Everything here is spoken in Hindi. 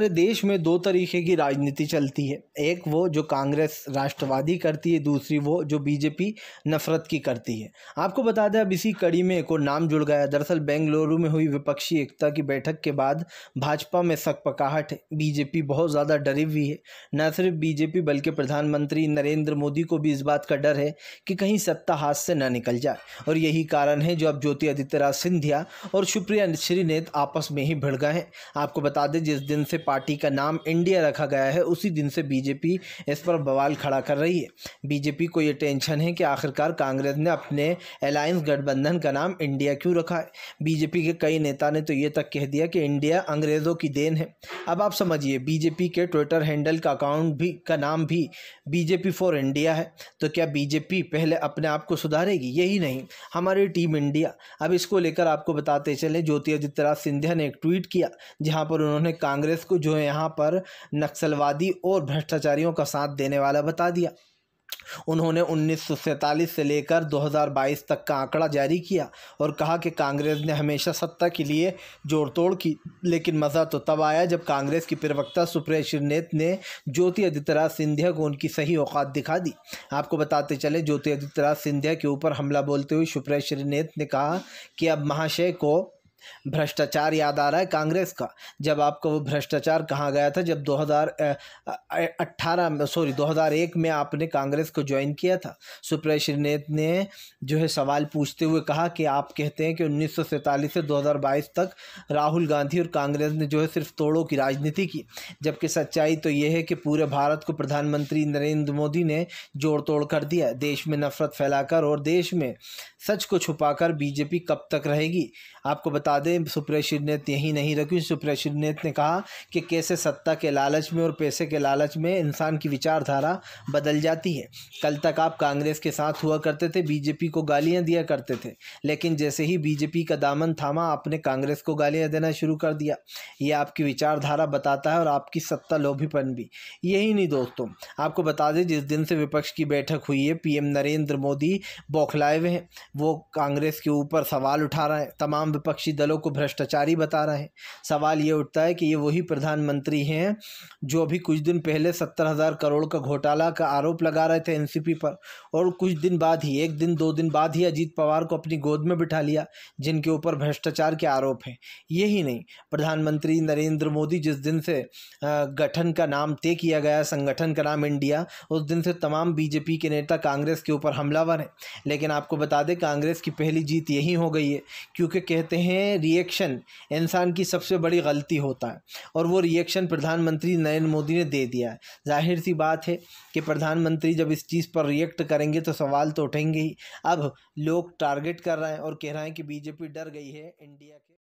हमारे देश में दो तरीके की राजनीति चलती है एक वो जो कांग्रेस राष्ट्रवादी करती है दूसरी वो जो बीजेपी नफरत की करती है आपको बता दें अब इसी कड़ी में एक और नाम जुड़ गया दरअसल बेंगलुरु में हुई विपक्षी एकता की बैठक के बाद भाजपा में सकपकाहट है बीजेपी बहुत ज़्यादा डरी हुई है न सिर्फ बीजेपी बल्कि प्रधानमंत्री नरेंद्र मोदी को भी इस बात का डर है कि कहीं सत्ता हाथ से ना निकल जाए और यही कारण है जो अब ज्योति आदित्यराज सिंधिया और सुप्रिया श्रीनेत आपस में ही भिड़ गए हैं आपको बता दें जिस दिन से पार्टी का नाम इंडिया रखा गया है उसी दिन से बीजेपी इस पर बवाल खड़ा कर रही है बीजेपी को ये टेंशन है कि आखिरकार कांग्रेस ने अपने अलायंस गठबंधन का नाम इंडिया क्यों रखा है बीजेपी के कई नेता ने तो ये तक कह दिया कि इंडिया अंग्रेज़ों की देन है अब आप समझिए बीजेपी के ट्विटर हैंडल का अकाउंट भी का नाम भी बीजेपी फॉर इंडिया है तो क्या बीजेपी पहले अपने आप को सुधारेगी यही नहीं हमारी टीम इंडिया अब इसको लेकर आपको बताते चले ज्योतिरादित्य सिंधिया ने एक ट्वीट किया जहां पर उन्होंने कांग्रेस को जो है यहाँ पर नक्सलवादी और भ्रष्टाचारियों का साथ देने वाला बता दिया उन्होंने उन्नीस से लेकर 2022 तक का आंकड़ा जारी किया और कहा कि कांग्रेस ने हमेशा सत्ता के लिए जोड़ तोड़ की लेकिन मज़ा तो तब आया जब कांग्रेस की प्रवक्ता सुप्रिया नेत ने ज्योति आदित्यनाथ सिंधिया को उनकी सही औकात दिखा दी आपको बताते चले ज्योति आदित्यनाथ सिंधिया के ऊपर हमला बोलते हुए सुप्रिया श्रीनेत ने कहा कि अब महाशय को भ्रष्टाचार याद आ रहा है कांग्रेस का जब आपको वो भ्रष्टाचार कहा गया था जब 2018 में सॉरी 2001 में आपने कांग्रेस को ज्वाइन किया था सुप्रिया श्रीनेत ने जो है सवाल पूछते हुए कहा कि आप कहते हैं कि उन्नीस से 2022 तक राहुल गांधी और कांग्रेस ने जो है सिर्फ तोड़ों की राजनीति की जबकि सच्चाई तो ये है कि पूरे भारत को प्रधानमंत्री नरेंद्र मोदी ने जोड़ तोड़ कर दिया देश में नफरत फैलाकर और देश में सच को छुपाकर बीजेपी कब तक रहेगी आपको बता बता दें सुप्रेशिनेत यहीं नहीं रखी सुप्रेशिनेत ने कहा कि कैसे सत्ता के लालच में और पैसे के लालच में इंसान की विचारधारा बदल जाती है कल तक आप कांग्रेस के साथ हुआ करते थे बीजेपी को गालियां दिया करते थे लेकिन जैसे ही बीजेपी का दामन थामा आपने कांग्रेस को गालियाँ देना शुरू कर दिया ये आपकी विचारधारा बताता है और आपकी सत्ता लोभीपन भी यही नहीं दोस्तों आपको बता दें जिस दिन से विपक्ष की बैठक हुई है पीएम नरेंद्र मोदी बौखलाए हुए हैं वो कांग्रेस के ऊपर सवाल उठा रहे हैं तमाम विपक्षी दलों को भ्रष्टाचारी बता रहे हैं सवाल ये उठता है कि ये वही प्रधानमंत्री हैं जो अभी कुछ दिन पहले सत्तर हज़ार करोड़ का घोटाला का आरोप लगा रहे थे एनसीपी पर और कुछ दिन बाद ही एक दिन दो दिन बाद ही अजीत पवार को अपनी गोद में बिठा लिया जिनके ऊपर भ्रष्टाचार के आरोप हैं यही नहीं प्रधानमंत्री नरेंद्र मोदी जिस दिन से गठन का नाम तय किया गया संगठन का नाम इंडिया उस दिन से तमाम बीजेपी के नेता कांग्रेस के ऊपर हमलावर हैं लेकिन आपको बता दें कांग्रेस की पहली जीत यही हो गई है क्योंकि कहते हैं में रिएक्शन इंसान की सबसे बड़ी गलती होता है और वो रिएक्शन प्रधानमंत्री नरेंद्र मोदी ने दे दिया है जाहिर सी बात है कि प्रधानमंत्री जब इस चीज़ पर रिएक्ट करेंगे तो सवाल तो उठेंगे ही अब लोग टारगेट कर रहे हैं और कह रहे हैं कि बीजेपी डर गई है इंडिया के